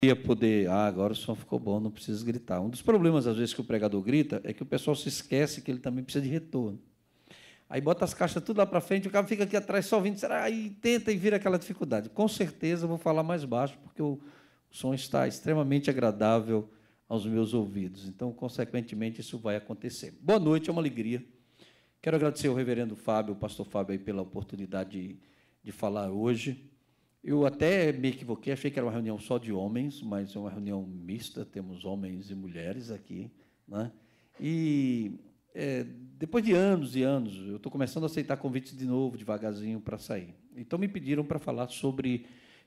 ia poder, ah, agora o som ficou bom, não precisa gritar. Um dos problemas, às vezes, que o pregador grita é que o pessoal se esquece que ele também precisa de retorno. Aí bota as caixas tudo lá para frente, o cara fica aqui atrás só ouvindo, será? Aí tenta e vira aquela dificuldade. Com certeza eu vou falar mais baixo, porque o som está extremamente agradável aos meus ouvidos. Então, consequentemente, isso vai acontecer. Boa noite, é uma alegria. Quero agradecer ao reverendo Fábio, o pastor Fábio, aí, pela oportunidade de, de falar hoje. Eu até me equivoquei, achei que era uma reunião só de homens, mas é uma reunião mista, temos homens e mulheres aqui. Né? E é, depois de anos e anos, eu estou começando a aceitar convites de novo, devagarzinho, para sair. Então me pediram para falar sobre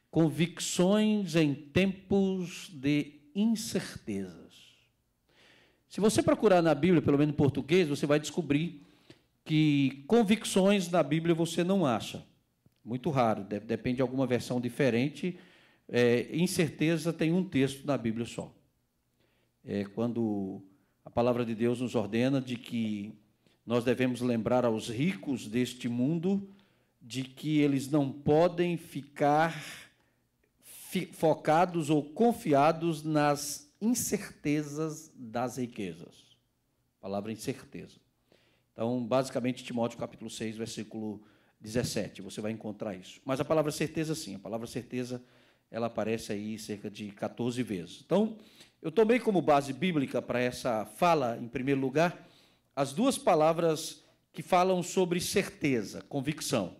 convicções em tempos de incertezas. Se você procurar na Bíblia, pelo menos em português, você vai descobrir que convicções na Bíblia você não acha. Muito raro, depende de alguma versão diferente. É, incerteza tem um texto na Bíblia só. É quando a palavra de Deus nos ordena de que nós devemos lembrar aos ricos deste mundo de que eles não podem ficar focados ou confiados nas incertezas das riquezas. A palavra incerteza. Então, basicamente, Timóteo capítulo 6, versículo 17, você vai encontrar isso. Mas a palavra certeza, sim, a palavra certeza, ela aparece aí cerca de 14 vezes. Então, eu tomei como base bíblica para essa fala, em primeiro lugar, as duas palavras que falam sobre certeza, convicção,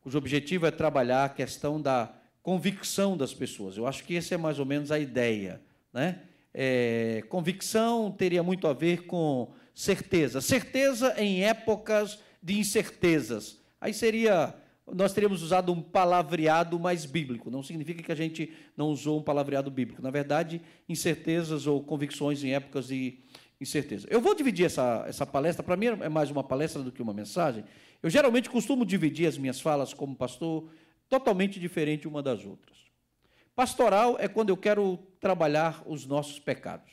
cujo objetivo é trabalhar a questão da convicção das pessoas. Eu acho que essa é mais ou menos a ideia, né? É, convicção teria muito a ver com certeza. Certeza em épocas de incertezas. Aí seria nós teríamos usado um palavreado mais bíblico. Não significa que a gente não usou um palavreado bíblico. Na verdade, incertezas ou convicções em épocas de incerteza. Eu vou dividir essa, essa palestra, para mim é mais uma palestra do que uma mensagem. Eu geralmente costumo dividir as minhas falas como pastor totalmente diferente uma das outras. Pastoral é quando eu quero trabalhar os nossos pecados.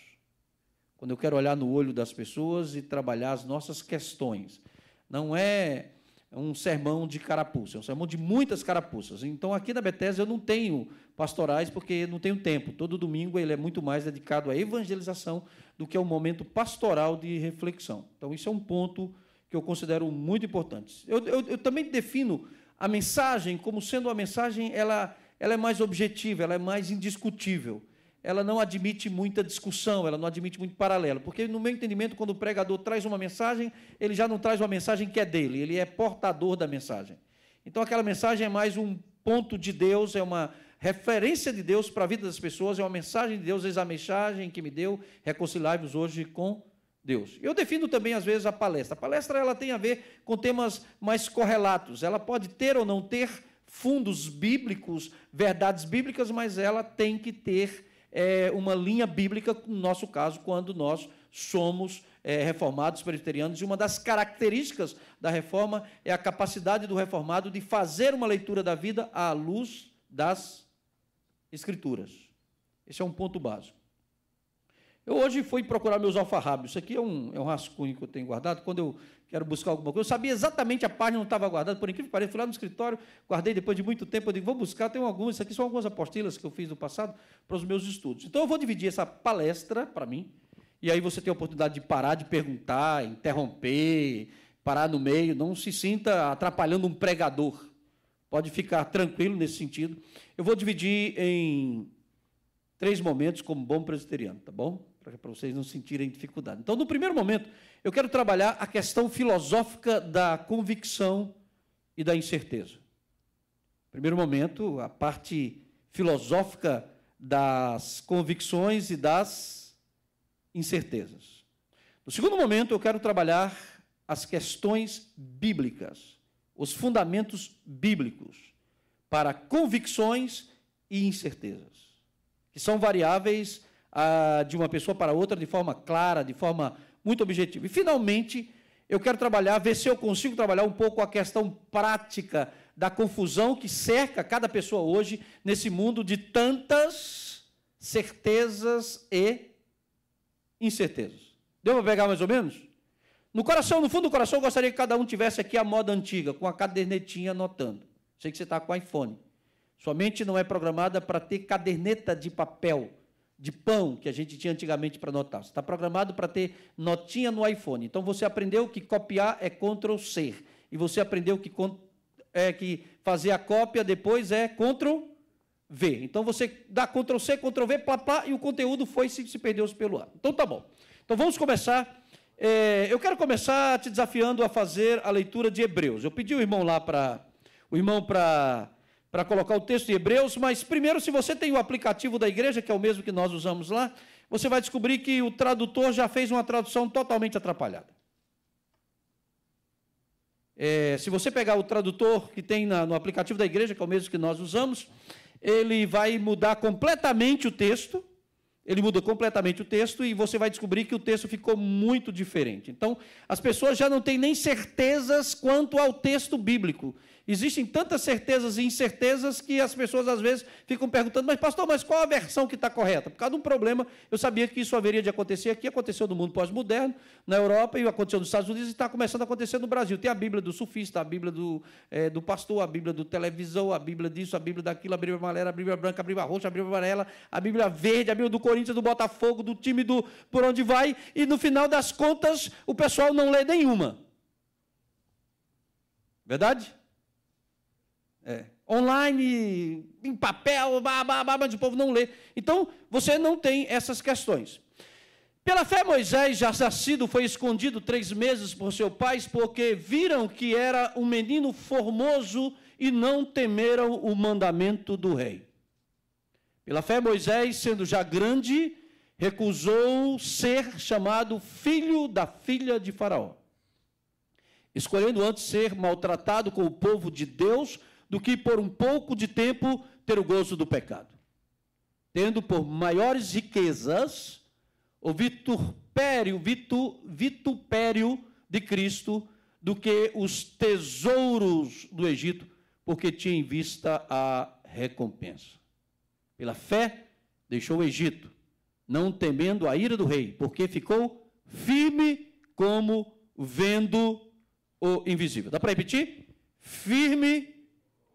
Quando eu quero olhar no olho das pessoas e trabalhar as nossas questões. Não é é um sermão de carapuça, é um sermão de muitas carapuças. Então, aqui na Bethesda eu não tenho pastorais porque não tenho tempo. Todo domingo ele é muito mais dedicado à evangelização do que ao momento pastoral de reflexão. Então, isso é um ponto que eu considero muito importante. Eu, eu, eu também defino a mensagem como sendo uma mensagem, ela, ela é mais objetiva, ela é mais indiscutível ela não admite muita discussão, ela não admite muito paralelo, porque no meu entendimento, quando o pregador traz uma mensagem, ele já não traz uma mensagem que é dele, ele é portador da mensagem. Então aquela mensagem é mais um ponto de Deus, é uma referência de Deus para a vida das pessoas, é uma mensagem de Deus, eis a mensagem que me deu, reconciliai-vos hoje com Deus. Eu defino também às vezes a palestra. A palestra ela tem a ver com temas mais correlatos. Ela pode ter ou não ter fundos bíblicos, verdades bíblicas, mas ela tem que ter é, uma linha bíblica, no nosso caso, quando nós somos é, reformados presbiterianos. E uma das características da reforma é a capacidade do reformado de fazer uma leitura da vida à luz das Escrituras. Esse é um ponto básico. Eu hoje fui procurar meus alfarrábios. Isso aqui é um, é um rascunho que eu tenho guardado. Quando eu quero buscar alguma coisa. Eu sabia exatamente a página, não estava guardada, por incrível que pareça. Fui lá no escritório, guardei depois de muito tempo. Eu digo, vou buscar, tenho algumas. Isso aqui são algumas apostilas que eu fiz no passado para os meus estudos. Então, eu vou dividir essa palestra para mim, e aí você tem a oportunidade de parar, de perguntar, interromper, parar no meio. Não se sinta atrapalhando um pregador. Pode ficar tranquilo nesse sentido. Eu vou dividir em três momentos como bom presbiteriano, tá bom? para vocês não sentirem dificuldade. Então, no primeiro momento, eu quero trabalhar a questão filosófica da convicção e da incerteza. Primeiro momento, a parte filosófica das convicções e das incertezas. No segundo momento, eu quero trabalhar as questões bíblicas, os fundamentos bíblicos para convicções e incertezas, que são variáveis de uma pessoa para outra de forma clara, de forma muito objetiva. E, finalmente, eu quero trabalhar, ver se eu consigo trabalhar um pouco a questão prática da confusão que cerca cada pessoa hoje nesse mundo de tantas certezas e incertezas. Deu para pegar mais ou menos? No coração, no fundo do coração, eu gostaria que cada um tivesse aqui a moda antiga, com a cadernetinha anotando. Sei que você está com o iPhone. Sua mente não é programada para ter caderneta de papel de pão que a gente tinha antigamente para anotar. Você está programado para ter notinha no iPhone. Então você aprendeu que copiar é Ctrl C. E você aprendeu que, é, que fazer a cópia depois é Ctrl V. Então você dá Ctrl C, Ctrl V, plá, plá, e o conteúdo foi se, se perdeu -se pelo ar. Então tá bom. Então vamos começar. É, eu quero começar te desafiando a fazer a leitura de Hebreus. Eu pedi o irmão lá para. O irmão para para colocar o texto de Hebreus, mas primeiro, se você tem o aplicativo da igreja, que é o mesmo que nós usamos lá, você vai descobrir que o tradutor já fez uma tradução totalmente atrapalhada. É, se você pegar o tradutor que tem na, no aplicativo da igreja, que é o mesmo que nós usamos, ele vai mudar completamente o texto. Ele muda completamente o texto e você vai descobrir que o texto ficou muito diferente. Então, as pessoas já não têm nem certezas quanto ao texto bíblico. Existem tantas certezas e incertezas que as pessoas às vezes ficam perguntando, mas pastor, mas qual a versão que está correta? Por causa de um problema, eu sabia que isso haveria de acontecer aqui, aconteceu no mundo pós-moderno, na Europa, e aconteceu nos Estados Unidos e está começando a acontecer no Brasil. Tem a Bíblia do sufista, a Bíblia do, é, do pastor, a Bíblia do televisão, a Bíblia disso, a Bíblia daquilo, a Bíblia amarela, a Bíblia branca, a Bíblia roxa, a Bíblia amarela, a Bíblia verde, a Bíblia do Corinthians, do Botafogo, do time do por onde vai, e no final das contas o pessoal não lê nenhuma. Verdade? É. Online, em papel, babá, mas o povo não lê. Então, você não tem essas questões. Pela fé, Moisés, já nascido, foi escondido três meses por seu pai, porque viram que era um menino formoso e não temeram o mandamento do rei. Pela fé, Moisés, sendo já grande, recusou ser chamado filho da filha de Faraó, escolhendo antes ser maltratado com o povo de Deus do que por um pouco de tempo ter o gozo do pecado. Tendo por maiores riquezas o vitupério, vitu, vitupério de Cristo do que os tesouros do Egito, porque tinha em vista a recompensa. Pela fé, deixou o Egito, não temendo a ira do rei, porque ficou firme como vendo o invisível. Dá para repetir? Firme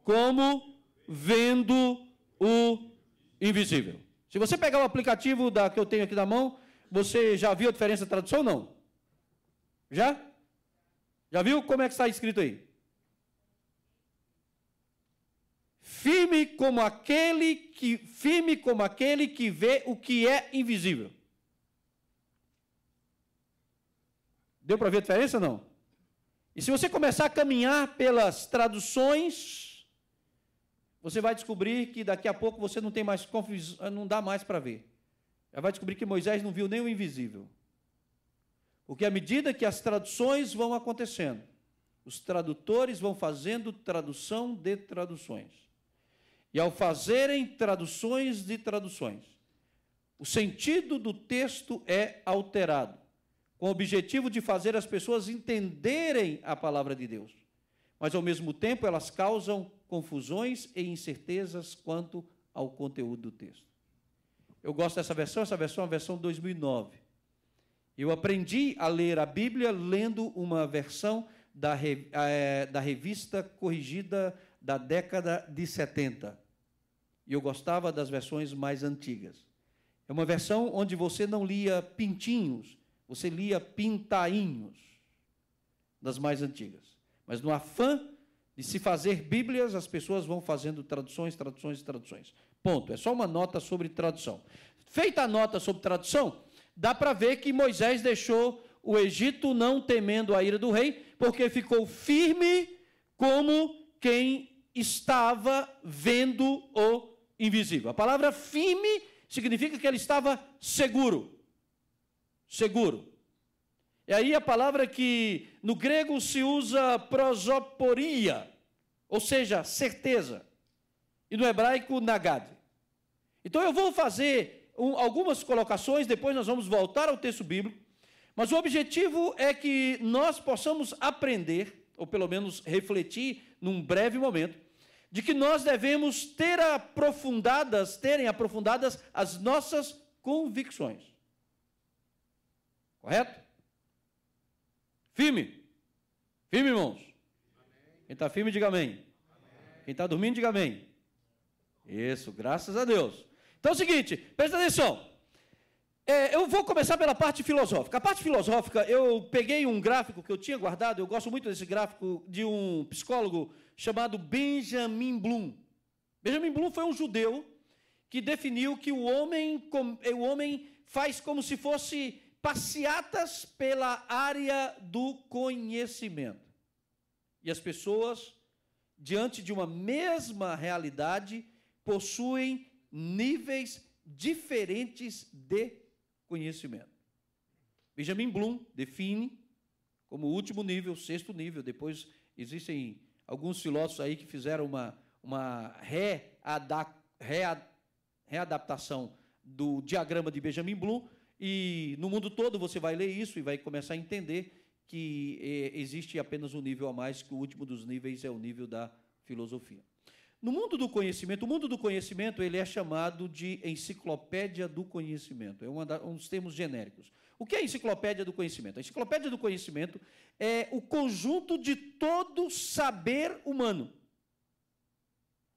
como vendo o invisível. Se você pegar o aplicativo da, que eu tenho aqui na mão, você já viu a diferença da tradução ou não? Já? Já viu como é que está escrito aí? Firme como aquele que firme como aquele que vê o que é invisível. Deu para ver a diferença não? E se você começar a caminhar pelas traduções você vai descobrir que daqui a pouco você não tem mais confusão, ah, não dá mais para ver. Já vai descobrir que Moisés não viu nem o invisível. Porque à medida que as traduções vão acontecendo, os tradutores vão fazendo tradução de traduções. E ao fazerem traduções de traduções, o sentido do texto é alterado, com o objetivo de fazer as pessoas entenderem a palavra de Deus mas ao mesmo tempo elas causam confusões e incertezas quanto ao conteúdo do texto. Eu gosto dessa versão, essa versão é a versão 2009. Eu aprendi a ler a Bíblia lendo uma versão da, é, da revista corrigida da década de 70. E eu gostava das versões mais antigas. É uma versão onde você não lia pintinhos, você lia pintainhos, das mais antigas. Mas no afã de se fazer Bíblias, as pessoas vão fazendo traduções, traduções e traduções. Ponto. É só uma nota sobre tradução. Feita a nota sobre tradução, dá para ver que Moisés deixou o Egito não temendo a ira do rei, porque ficou firme como quem estava vendo o invisível. A palavra firme significa que ele estava seguro. Seguro. E é aí a palavra que no grego se usa prosoporia, ou seja, certeza, e no hebraico nagad. Então eu vou fazer um, algumas colocações, depois nós vamos voltar ao texto bíblico, mas o objetivo é que nós possamos aprender, ou pelo menos refletir num breve momento, de que nós devemos ter aprofundadas, terem aprofundadas as nossas convicções. Correto? Firme. Firme, irmãos. Amém. Quem está firme, diga amém. amém. Quem está dormindo, diga amém. Isso, graças a Deus. Então é o seguinte, presta atenção. É, eu vou começar pela parte filosófica. A parte filosófica, eu peguei um gráfico que eu tinha guardado, eu gosto muito desse gráfico, de um psicólogo chamado Benjamin Bloom. Benjamin Bloom foi um judeu que definiu que o homem, o homem faz como se fosse passeatas pela área do conhecimento. E as pessoas, diante de uma mesma realidade, possuem níveis diferentes de conhecimento. Benjamin Bloom define como último nível, sexto nível. Depois existem alguns filósofos aí que fizeram uma, uma reada, reada, readaptação do diagrama de Benjamin Bloom e no mundo todo você vai ler isso e vai começar a entender que eh, existe apenas um nível a mais, que o último dos níveis é o nível da filosofia. No mundo do conhecimento, o mundo do conhecimento ele é chamado de enciclopédia do conhecimento. É um dos termos genéricos. O que é a enciclopédia do conhecimento? A enciclopédia do conhecimento é o conjunto de todo saber humano.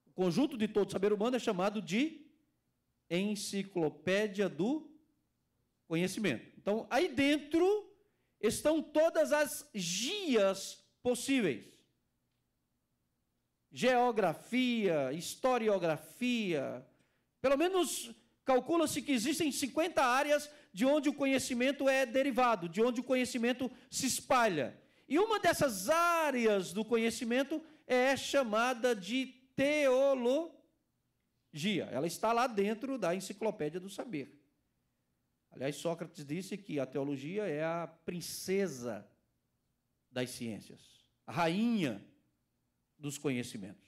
O conjunto de todo saber humano é chamado de enciclopédia do conhecimento. Então, aí dentro estão todas as gias possíveis: geografia, historiografia. Pelo menos calcula-se que existem 50 áreas de onde o conhecimento é derivado, de onde o conhecimento se espalha. E uma dessas áreas do conhecimento é chamada de teologia. Ela está lá dentro da enciclopédia do saber. Aliás, Sócrates disse que a teologia é a princesa das ciências, a rainha dos conhecimentos.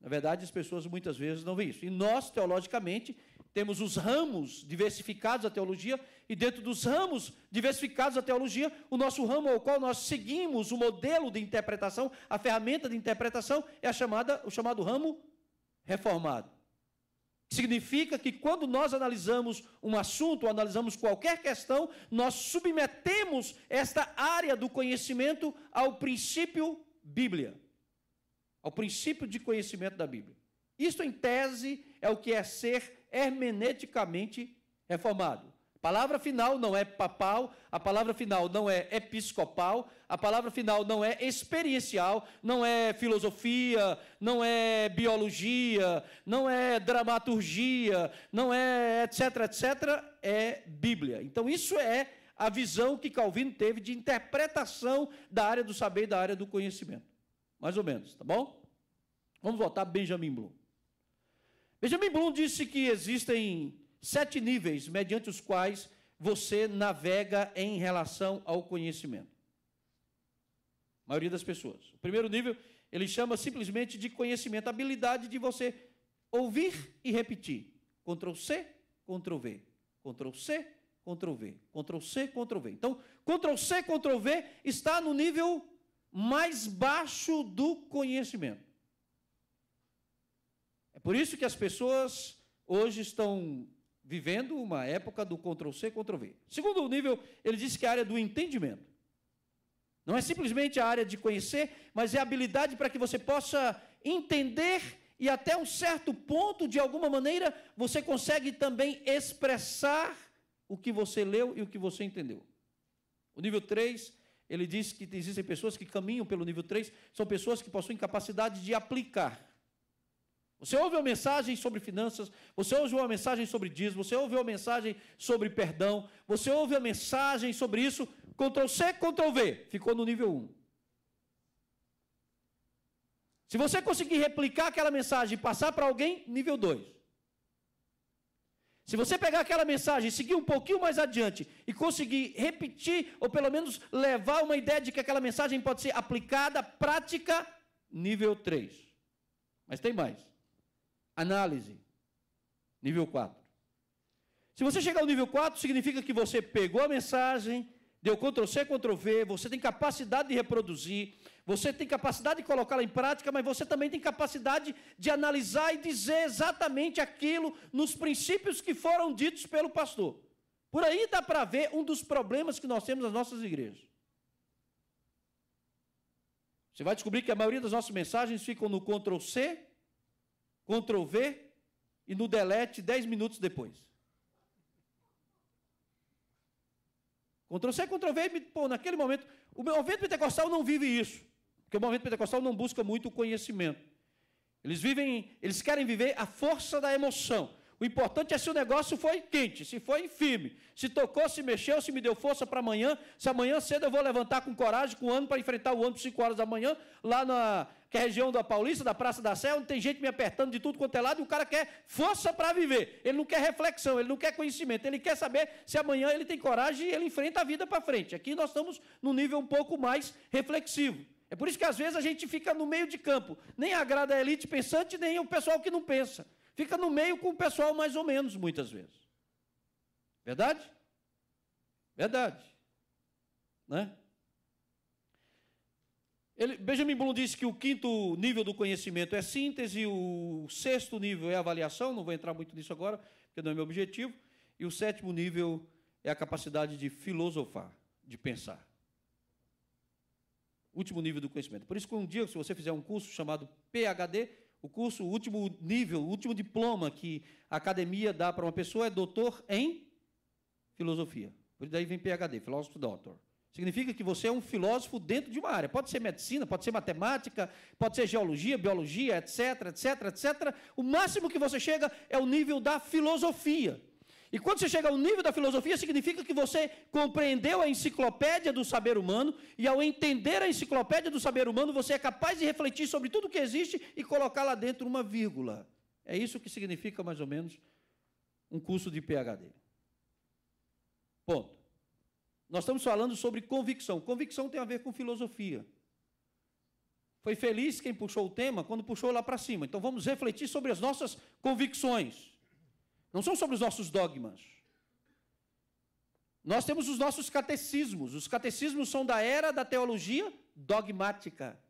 Na verdade, as pessoas muitas vezes não veem isso. E nós, teologicamente, temos os ramos diversificados da teologia, e dentro dos ramos diversificados da teologia, o nosso ramo ao qual nós seguimos o modelo de interpretação, a ferramenta de interpretação, é a chamada, o chamado ramo reformado. Significa que quando nós analisamos um assunto, ou analisamos qualquer questão, nós submetemos esta área do conhecimento ao princípio Bíblia, ao princípio de conhecimento da Bíblia. Isto, em tese, é o que é ser hermeneticamente reformado palavra final não é papal, a palavra final não é episcopal, a palavra final não é experiencial, não é filosofia, não é biologia, não é dramaturgia, não é etc, etc, é Bíblia. Então isso é a visão que Calvino teve de interpretação da área do saber e da área do conhecimento. Mais ou menos, tá bom? Vamos voltar a Benjamin Bloom. Benjamin Bloom disse que existem sete níveis mediante os quais você navega em relação ao conhecimento. A maioria das pessoas. O primeiro nível, ele chama simplesmente de conhecimento, habilidade de você ouvir e repetir. Ctrl C, Ctrl V. Ctrl C, Ctrl V. Ctrl C, Ctrl V. Então, Ctrl C, Ctrl V está no nível mais baixo do conhecimento. É por isso que as pessoas hoje estão vivendo uma época do Ctrl-C, Ctrl-V. Segundo nível, ele disse que é a área do entendimento. Não é simplesmente a área de conhecer, mas é a habilidade para que você possa entender e até um certo ponto, de alguma maneira, você consegue também expressar o que você leu e o que você entendeu. O nível 3, ele diz que existem pessoas que caminham pelo nível 3, são pessoas que possuem capacidade de aplicar você ouve uma mensagem sobre finanças, você ouve uma mensagem sobre dízimo, você ouve uma mensagem sobre perdão, você ouve a mensagem sobre isso, Ctrl C, Ctrl V, ficou no nível 1. Se você conseguir replicar aquela mensagem e passar para alguém, nível 2. Se você pegar aquela mensagem e seguir um pouquinho mais adiante e conseguir repetir, ou pelo menos levar uma ideia de que aquela mensagem pode ser aplicada, prática, nível 3. Mas tem mais. Análise. Nível 4. Se você chegar ao nível 4, significa que você pegou a mensagem, deu Ctrl C, Ctrl V, você tem capacidade de reproduzir, você tem capacidade de colocá-la em prática, mas você também tem capacidade de analisar e dizer exatamente aquilo nos princípios que foram ditos pelo pastor. Por aí dá para ver um dos problemas que nós temos nas nossas igrejas. Você vai descobrir que a maioria das nossas mensagens ficam no Ctrl C, Ctrl V e no delete 10 minutos depois. Ctrl C, Ctrl V, pô, naquele momento. O movimento pentecostal não vive isso. Porque o movimento pentecostal não busca muito o conhecimento. Eles vivem, eles querem viver a força da emoção. O importante é se o negócio foi quente, se foi firme, se tocou, se mexeu, se me deu força para amanhã, se amanhã cedo eu vou levantar com coragem, com ano para enfrentar o ano 5 horas da manhã, lá na é região da Paulista, da Praça da Sé, onde tem gente me apertando de tudo quanto é lado, e o cara quer força para viver. Ele não quer reflexão, ele não quer conhecimento, ele quer saber se amanhã ele tem coragem e ele enfrenta a vida para frente. Aqui nós estamos num nível um pouco mais reflexivo. É por isso que às vezes a gente fica no meio de campo. Nem agrada a elite pensante, nem o pessoal que não pensa. Fica no meio com o pessoal mais ou menos, muitas vezes. Verdade? Verdade. Né? Ele, Benjamin Bloom disse que o quinto nível do conhecimento é síntese, o sexto nível é avaliação, não vou entrar muito nisso agora, porque não é meu objetivo, e o sétimo nível é a capacidade de filosofar, de pensar. Último nível do conhecimento. Por isso que um dia, se você fizer um curso chamado PHD, o curso, o último nível, o último diploma que a academia dá para uma pessoa é doutor em filosofia. Por daí vem PhD, filósofo doutor. Significa que você é um filósofo dentro de uma área. Pode ser medicina, pode ser matemática, pode ser geologia, biologia, etc, etc, etc. O máximo que você chega é o nível da filosofia. E quando você chega ao nível da filosofia, significa que você compreendeu a enciclopédia do saber humano, e ao entender a enciclopédia do saber humano, você é capaz de refletir sobre tudo que existe e colocar lá dentro uma vírgula. É isso que significa, mais ou menos, um curso de PhD. Ponto. Nós estamos falando sobre convicção. Convicção tem a ver com filosofia. Foi feliz quem puxou o tema quando puxou lá para cima. Então vamos refletir sobre as nossas convicções não são sobre os nossos dogmas. Nós temos os nossos catecismos. Os catecismos são da era da teologia dogmática,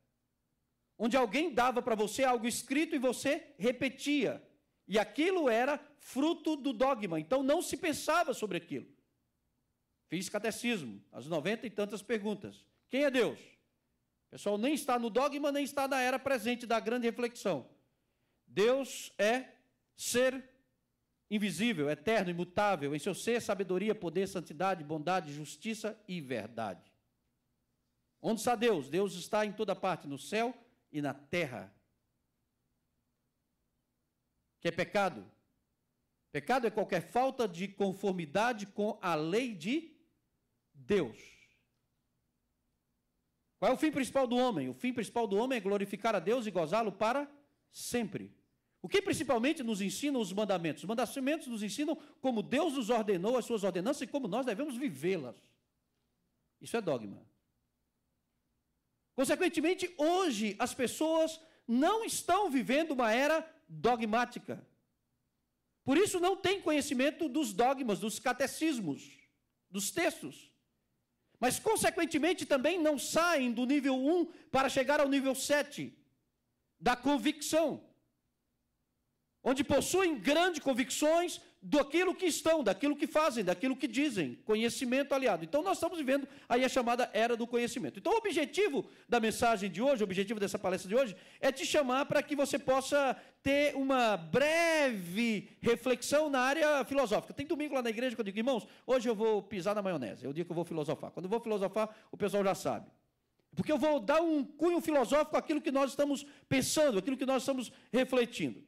onde alguém dava para você algo escrito e você repetia. E aquilo era fruto do dogma, então não se pensava sobre aquilo. Fiz catecismo, as noventa e tantas perguntas. Quem é Deus? O pessoal nem está no dogma, nem está na era presente da grande reflexão. Deus é ser invisível, eterno, imutável, em seu ser, sabedoria, poder, santidade, bondade, justiça e verdade. Onde está Deus? Deus está em toda parte, no céu e na terra. Que é pecado? Pecado é qualquer falta de conformidade com a lei de Deus. Qual é o fim principal do homem? O fim principal do homem é glorificar a Deus e gozá-lo para sempre. O que principalmente nos ensinam os mandamentos? Os mandamentos nos ensinam como Deus nos ordenou as suas ordenanças e como nós devemos vivê-las. Isso é dogma. Consequentemente, hoje as pessoas não estão vivendo uma era dogmática. Por isso não tem conhecimento dos dogmas, dos catecismos, dos textos. Mas, consequentemente, também não saem do nível 1 para chegar ao nível 7 da convicção onde possuem grandes convicções daquilo que estão, daquilo que fazem, daquilo que dizem, conhecimento aliado. Então nós estamos vivendo aí a chamada era do conhecimento. Então o objetivo da mensagem de hoje, o objetivo dessa palestra de hoje é te chamar para que você possa ter uma breve reflexão na área filosófica. Tem domingo lá na igreja que eu digo, irmãos, hoje eu vou pisar na maionese, é o dia que eu vou filosofar. Quando eu vou filosofar, o pessoal já sabe. Porque eu vou dar um cunho filosófico àquilo que nós estamos pensando, àquilo que nós estamos refletindo.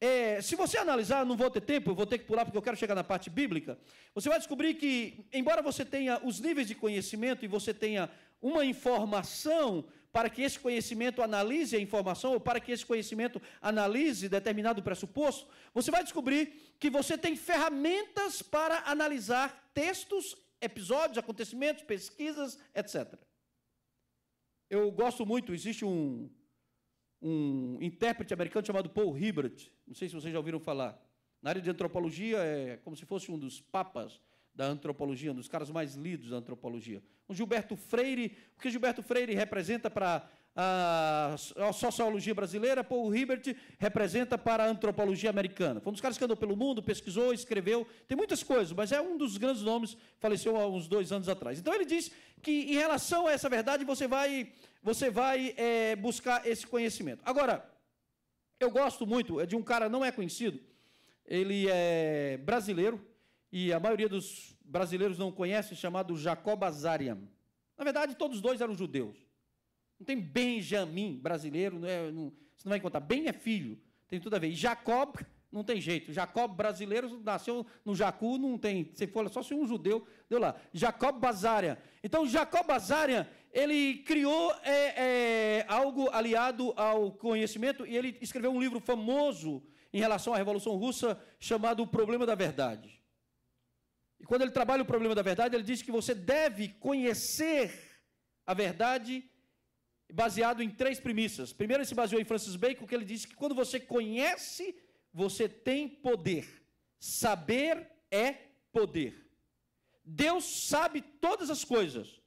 É, se você analisar, não vou ter tempo, vou ter que pular porque eu quero chegar na parte bíblica. Você vai descobrir que, embora você tenha os níveis de conhecimento e você tenha uma informação para que esse conhecimento analise a informação ou para que esse conhecimento analise determinado pressuposto, você vai descobrir que você tem ferramentas para analisar textos, episódios, acontecimentos, pesquisas, etc. Eu gosto muito, existe um um intérprete americano chamado Paul Hibbert. Não sei se vocês já ouviram falar. Na área de antropologia, é como se fosse um dos papas da antropologia, um dos caras mais lidos da antropologia. O Gilberto Freire, o que Gilberto Freire representa para a sociologia brasileira, Paul Hilbert representa para a antropologia americana. Foi um dos caras que andou pelo mundo, pesquisou, escreveu, tem muitas coisas, mas é um dos grandes nomes, faleceu há uns dois anos atrás. Então ele diz que, em relação a essa verdade, você vai, você vai é, buscar esse conhecimento. Agora, eu gosto muito é de um cara não é conhecido, ele é brasileiro, e a maioria dos brasileiros não conhece, chamado Jacob Azarian. Na verdade, todos dois eram judeus. Não tem Benjamim brasileiro, não é, não, você não vai encontrar. Ben é filho, tem tudo a ver. E Jacob, não tem jeito. Jacob brasileiro nasceu no Jacu, não tem. Se for só se um judeu, deu lá. Jacob Bazarian. Então, Jacob Bazarian, ele criou é, é, algo aliado ao conhecimento e ele escreveu um livro famoso em relação à Revolução Russa chamado O Problema da Verdade. E quando ele trabalha o problema da verdade, ele diz que você deve conhecer a verdade baseado em três premissas. Primeiro, ele se baseou em Francis Bacon, que ele disse que quando você conhece, você tem poder. Saber é poder. Deus sabe todas as coisas.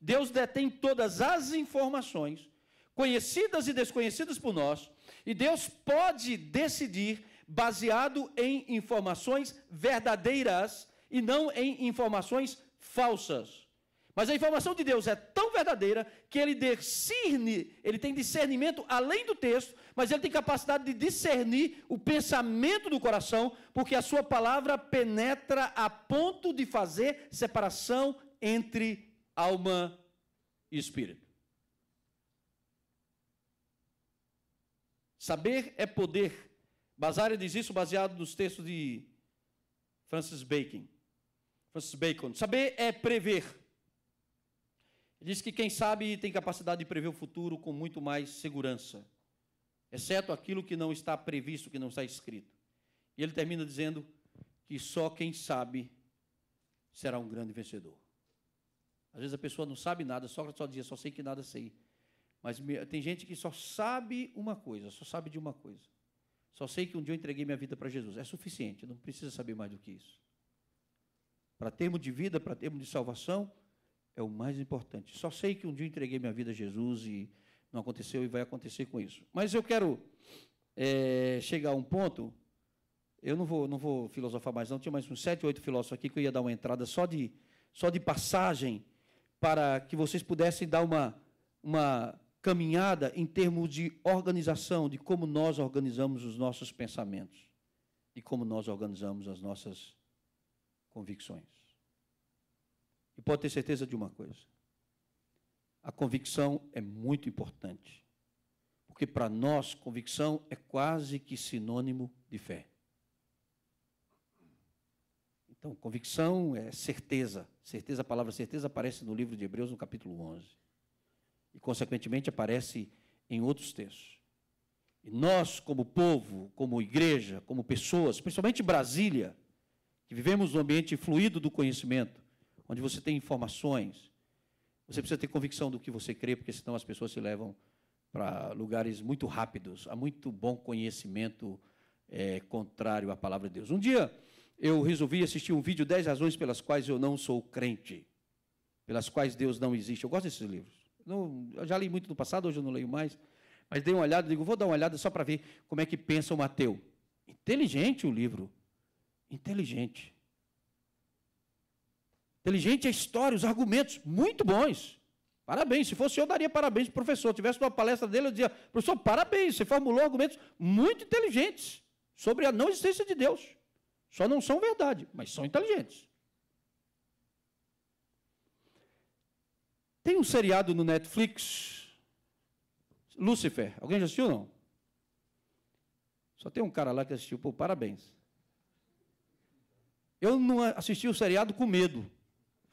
Deus detém todas as informações, conhecidas e desconhecidas por nós, e Deus pode decidir baseado em informações verdadeiras e não em informações falsas. Mas a informação de Deus é tão verdadeira que ele discerne, ele tem discernimento além do texto, mas ele tem capacidade de discernir o pensamento do coração, porque a sua palavra penetra a ponto de fazer separação entre alma e espírito. Saber é poder. Basílio diz isso baseado nos textos de Francis Bacon. Francis Bacon. Saber é prever. Ele diz que quem sabe tem capacidade de prever o futuro com muito mais segurança, exceto aquilo que não está previsto, que não está escrito. E ele termina dizendo que só quem sabe será um grande vencedor. Às vezes a pessoa não sabe nada, Sócrates só dizia, só sei que nada sei. Mas tem gente que só sabe uma coisa, só sabe de uma coisa. Só sei que um dia eu entreguei minha vida para Jesus. É suficiente, não precisa saber mais do que isso. Para termo de vida, para termo de salvação, é o mais importante. Só sei que um dia entreguei minha vida a Jesus e não aconteceu e vai acontecer com isso. Mas eu quero é, chegar a um ponto. Eu não vou, não vou filosofar mais, não. Tinha mais uns sete, oito filósofos aqui que eu ia dar uma entrada só de, só de passagem para que vocês pudessem dar uma, uma caminhada em termos de organização, de como nós organizamos os nossos pensamentos, e como nós organizamos as nossas convicções. E pode ter certeza de uma coisa: a convicção é muito importante. Porque para nós, convicção é quase que sinônimo de fé. Então, convicção é certeza. Certeza, a palavra certeza aparece no livro de Hebreus, no capítulo 11. E, consequentemente, aparece em outros textos. E nós, como povo, como igreja, como pessoas, principalmente Brasília, que vivemos um ambiente fluido do conhecimento, onde você tem informações, você precisa ter convicção do que você crê, porque senão as pessoas se levam para lugares muito rápidos. Há muito bom conhecimento é, contrário à palavra de Deus. Um dia eu resolvi assistir um vídeo 10 razões pelas quais eu não sou crente, pelas quais Deus não existe. Eu gosto desses livros. Não, eu já li muito no passado, hoje eu não leio mais. Mas dei uma olhada, digo, vou dar uma olhada só para ver como é que pensa o Mateu. Inteligente o livro. Inteligente. Inteligente a é história, os argumentos, muito bons. Parabéns. Se fosse eu, daria parabéns para o professor. Se tivesse uma palestra dele, eu dizia, professor, parabéns, você formulou argumentos muito inteligentes sobre a não existência de Deus. Só não são verdade, mas são inteligentes. Tem um seriado no Netflix, Lucifer. Alguém já assistiu não? Só tem um cara lá que assistiu, pô, parabéns. Eu não assisti o seriado com medo.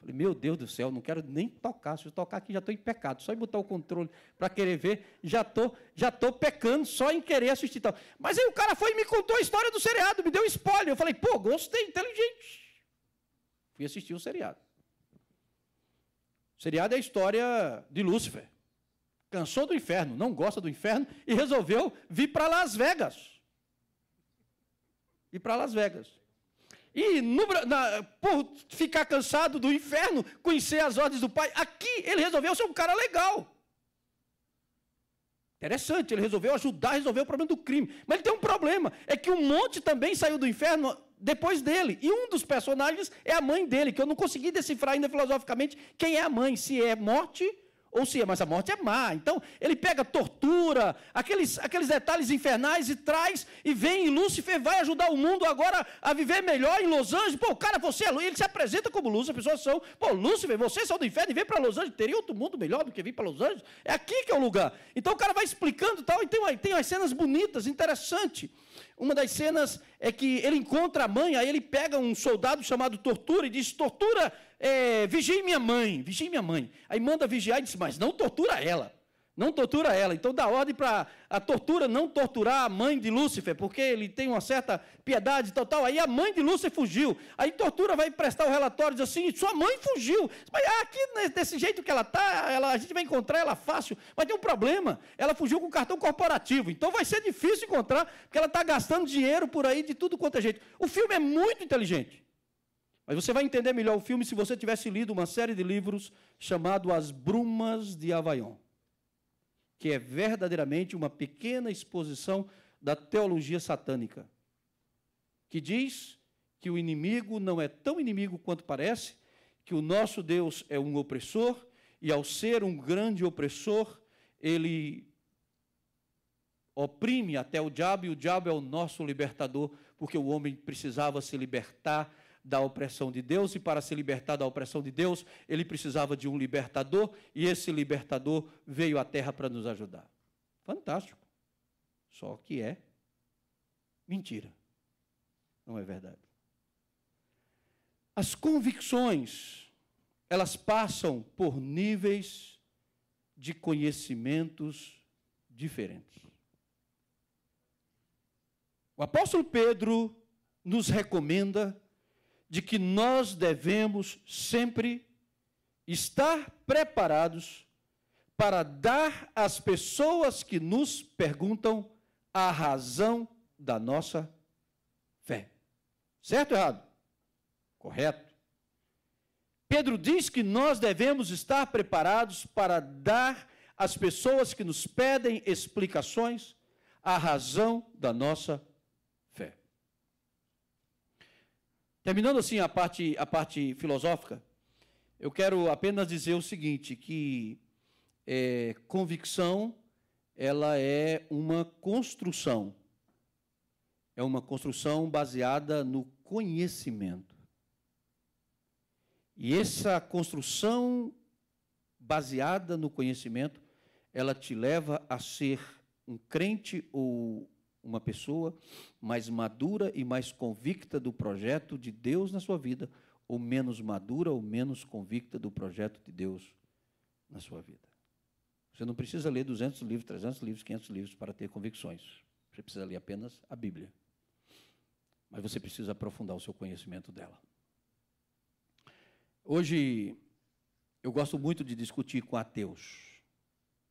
Falei, meu Deus do céu, não quero nem tocar. Se eu tocar aqui, já estou em pecado. Só em botar o controle para querer ver, já estou já tô pecando só em querer assistir tal. Mas aí o cara foi e me contou a história do seriado, me deu um spoiler. Eu falei, pô, gostei, inteligente. Fui assistir o seriado. O seriado é a história de Lúcifer. Cansou do inferno, não gosta do inferno e resolveu vir para Las Vegas. E para Las Vegas. E no, na, por ficar cansado do inferno, conhecer as ordens do Pai, aqui ele resolveu ser um cara legal. Interessante, ele resolveu ajudar a resolver o problema do crime. Mas ele tem um problema: é que um monte também saiu do inferno depois dele. E um dos personagens é a mãe dele, que eu não consegui decifrar ainda filosoficamente quem é a mãe, se é morte ou se é, mas a morte é má. Então, ele pega tortura, aqueles, aqueles detalhes infernais e traz, e vem, e Lúcifer vai ajudar o mundo agora a viver melhor em Los Angeles. Pô, cara, você é Ele se apresenta como Lúcifer, as pessoas são, pô, Lúcifer, você são do inferno e vem para Los Angeles. Teria outro mundo melhor do que vir para Los Angeles? É aqui que é o lugar. Então, o cara vai explicando tal, e tem, uma, tem umas cenas bonitas, interessante. Uma das cenas é que ele encontra a mãe, aí ele pega um soldado chamado Tortura e diz: Tortura, é, vigie minha mãe, vigie minha mãe. Aí manda vigiar e diz, mas não tortura ela. Não tortura ela. Então dá ordem para a tortura não torturar a mãe de Lúcifer, porque ele tem uma certa piedade total. Aí a mãe de Lúcifer fugiu. Aí tortura vai prestar o relatório diz assim: sua mãe fugiu. Mas aqui desse jeito que ela está, ela, a gente vai encontrar ela fácil. Mas tem um problema. Ela fugiu com cartão corporativo. Então vai ser difícil encontrar, porque ela está gastando dinheiro por aí de tudo quanto é jeito. O filme é muito inteligente. Mas você vai entender melhor o filme se você tivesse lido uma série de livros chamado As Brumas de Avaion, que é verdadeiramente uma pequena exposição da teologia satânica, que diz que o inimigo não é tão inimigo quanto parece, que o nosso Deus é um opressor e ao ser um grande opressor, ele oprime até o diabo e o diabo é o nosso libertador, porque o homem precisava se libertar da opressão de Deus, e para se libertar da opressão de Deus, ele precisava de um libertador, e esse libertador veio à terra para nos ajudar. Fantástico. Só que é mentira. Não é verdade. As convicções, elas passam por níveis de conhecimentos diferentes. O apóstolo Pedro nos recomenda de que nós devemos sempre estar preparados para dar às pessoas que nos perguntam a razão da nossa fé. Certo ou errado? Correto. Pedro diz que nós devemos estar preparados para dar às pessoas que nos pedem explicações a razão da nossa fé Terminando assim a parte, a parte filosófica, eu quero apenas dizer o seguinte, que é, convicção ela é uma construção. É uma construção baseada no conhecimento. E essa construção baseada no conhecimento, ela te leva a ser um crente ou uma pessoa mais madura e mais convicta do projeto de Deus na sua vida, ou menos madura ou menos convicta do projeto de Deus na sua vida. Você não precisa ler 200 livros, 300 livros, 500 livros para ter convicções. Você precisa ler apenas a Bíblia. Mas você precisa aprofundar o seu conhecimento dela. Hoje, eu gosto muito de discutir com ateus.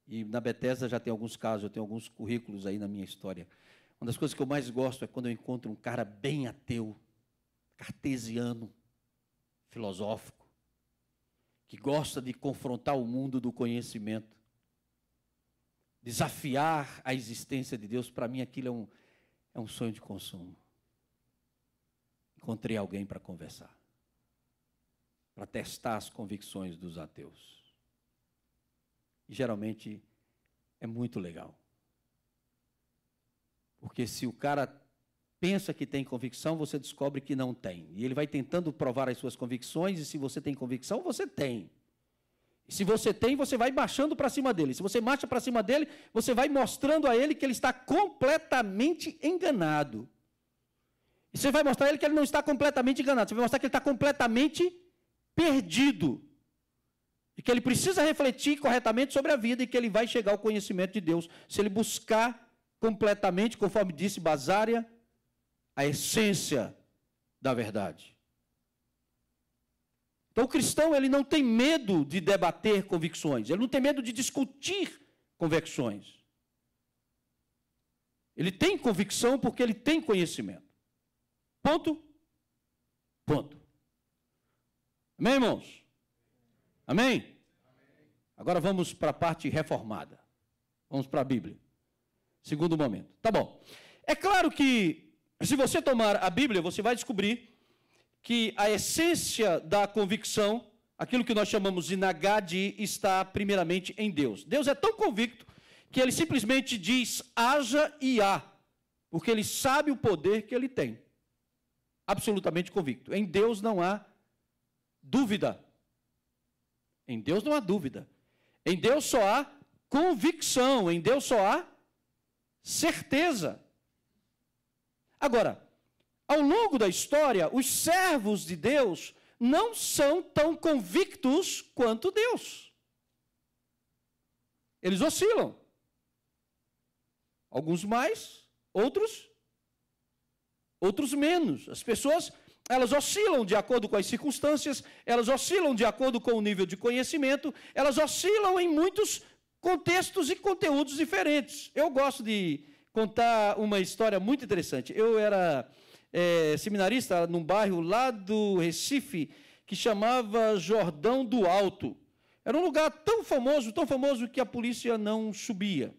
E na Bethesda já tem alguns casos, eu tenho alguns currículos aí na minha história uma das coisas que eu mais gosto é quando eu encontro um cara bem ateu, cartesiano, filosófico, que gosta de confrontar o mundo do conhecimento. Desafiar a existência de Deus, para mim aquilo é um, é um sonho de consumo. Encontrei alguém para conversar, para testar as convicções dos ateus. E geralmente é muito legal. Porque se o cara pensa que tem convicção, você descobre que não tem. E ele vai tentando provar as suas convicções, e se você tem convicção, você tem. E se você tem, você vai baixando para cima dele. Se você marcha para cima dele, você vai mostrando a ele que ele está completamente enganado. E você vai mostrar a ele que ele não está completamente enganado. Você vai mostrar que ele está completamente perdido. E que ele precisa refletir corretamente sobre a vida e que ele vai chegar ao conhecimento de Deus se ele buscar completamente, conforme disse Basária, a essência da verdade. Então o cristão ele não tem medo de debater convicções, ele não tem medo de discutir convicções. Ele tem convicção porque ele tem conhecimento. Ponto. Ponto. Amém, irmãos? Amém? Amém. Agora vamos para a parte reformada. Vamos para a Bíblia. Segundo momento. Tá bom. É claro que, se você tomar a Bíblia, você vai descobrir que a essência da convicção, aquilo que nós chamamos de Nagadi, está primeiramente em Deus. Deus é tão convicto que ele simplesmente diz: haja e há, porque ele sabe o poder que ele tem. Absolutamente convicto. Em Deus não há dúvida. Em Deus não há dúvida. Em Deus só há convicção, em Deus só há certeza. Agora, ao longo da história, os servos de Deus não são tão convictos quanto Deus. Eles oscilam. Alguns mais, outros outros menos. As pessoas, elas oscilam de acordo com as circunstâncias, elas oscilam de acordo com o nível de conhecimento, elas oscilam em muitos contextos e conteúdos diferentes. Eu gosto de contar uma história muito interessante. Eu era é, seminarista num bairro lá do Recife que chamava Jordão do Alto. Era um lugar tão famoso, tão famoso que a polícia não subia.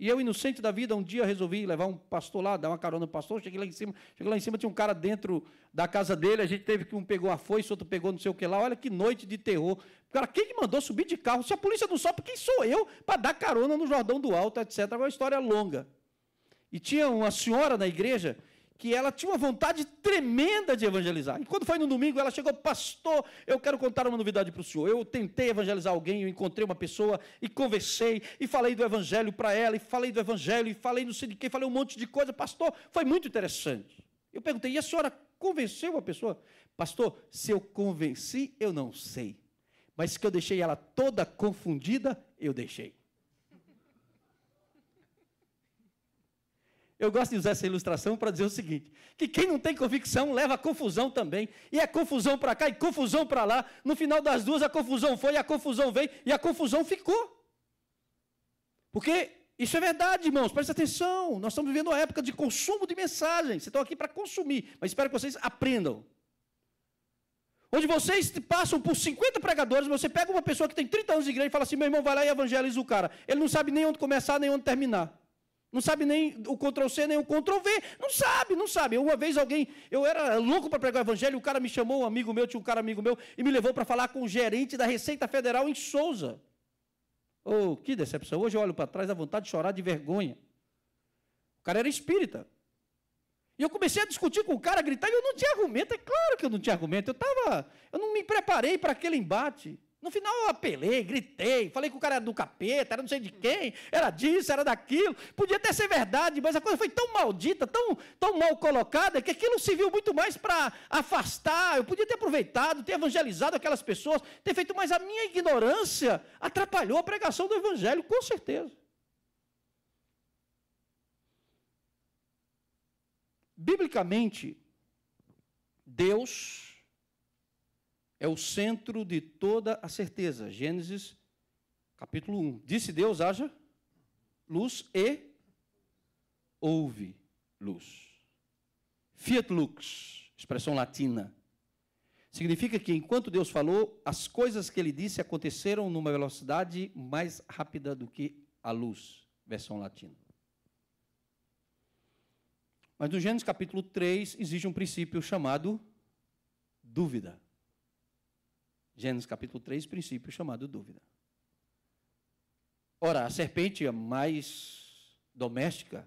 E eu, inocente da vida, um dia resolvi levar um pastor lá, dar uma carona no pastor, cheguei lá em cima, cheguei lá em cima, tinha um cara dentro da casa dele, a gente teve que um pegou a foice, outro pegou não sei o que lá, olha que noite de terror. Cara, quem me mandou subir de carro? Se a polícia não sobe, quem sou eu para dar carona no Jordão do Alto, etc. É uma história longa. E tinha uma senhora na igreja que ela tinha uma vontade tremenda de evangelizar. E quando foi no domingo, ela chegou, pastor, eu quero contar uma novidade para o senhor. Eu tentei evangelizar alguém, eu encontrei uma pessoa e conversei, e falei do evangelho para ela, e falei do evangelho, e falei não sei de quem, falei um monte de coisa. Pastor, foi muito interessante. Eu perguntei, e a senhora convenceu a pessoa? Pastor, se eu convenci, eu não sei. Mas que eu deixei ela toda confundida, eu deixei. Eu gosto de usar essa ilustração para dizer o seguinte: que quem não tem convicção leva a confusão também. E é confusão para cá e confusão para lá. No final das duas, a confusão foi, a confusão veio e a confusão ficou. Porque isso é verdade, irmãos, presta atenção. Nós estamos vivendo uma época de consumo de mensagens. Vocês estão aqui para consumir, mas espero que vocês aprendam. Onde vocês passam por 50 pregadores, você pega uma pessoa que tem 30 anos de igreja e fala assim: meu irmão, vai lá e evangeliza o cara. Ele não sabe nem onde começar, nem onde terminar. Não sabe nem o Ctrl C, nem o Ctrl V. Não sabe, não sabe. Uma vez alguém, eu era louco para pregar o evangelho, o cara me chamou, um amigo meu, tinha um cara amigo meu, e me levou para falar com o gerente da Receita Federal em Souza. Oh, que decepção. Hoje eu olho para trás à vontade de chorar de vergonha. O cara era espírita. E eu comecei a discutir com o cara, a gritar, e eu não tinha argumento. É claro que eu não tinha argumento. Eu tava, eu não me preparei para aquele embate. No final eu apelei, gritei, falei que o cara era do capeta, era não sei de quem, era disso, era daquilo. Podia até ser verdade, mas a coisa foi tão maldita, tão, tão mal colocada, que aquilo serviu muito mais para afastar. Eu podia ter aproveitado, ter evangelizado aquelas pessoas, ter feito, mas a minha ignorância atrapalhou a pregação do evangelho, com certeza. Biblicamente, Deus é o centro de toda a certeza. Gênesis, capítulo 1. Disse Deus: haja luz e houve luz. Fiat lux, expressão latina. Significa que enquanto Deus falou, as coisas que ele disse aconteceram numa velocidade mais rápida do que a luz, versão latina. Mas no Gênesis capítulo 3 existe um princípio chamado dúvida. Gênesis capítulo 3, princípio chamado dúvida. Ora, a serpente a mais doméstica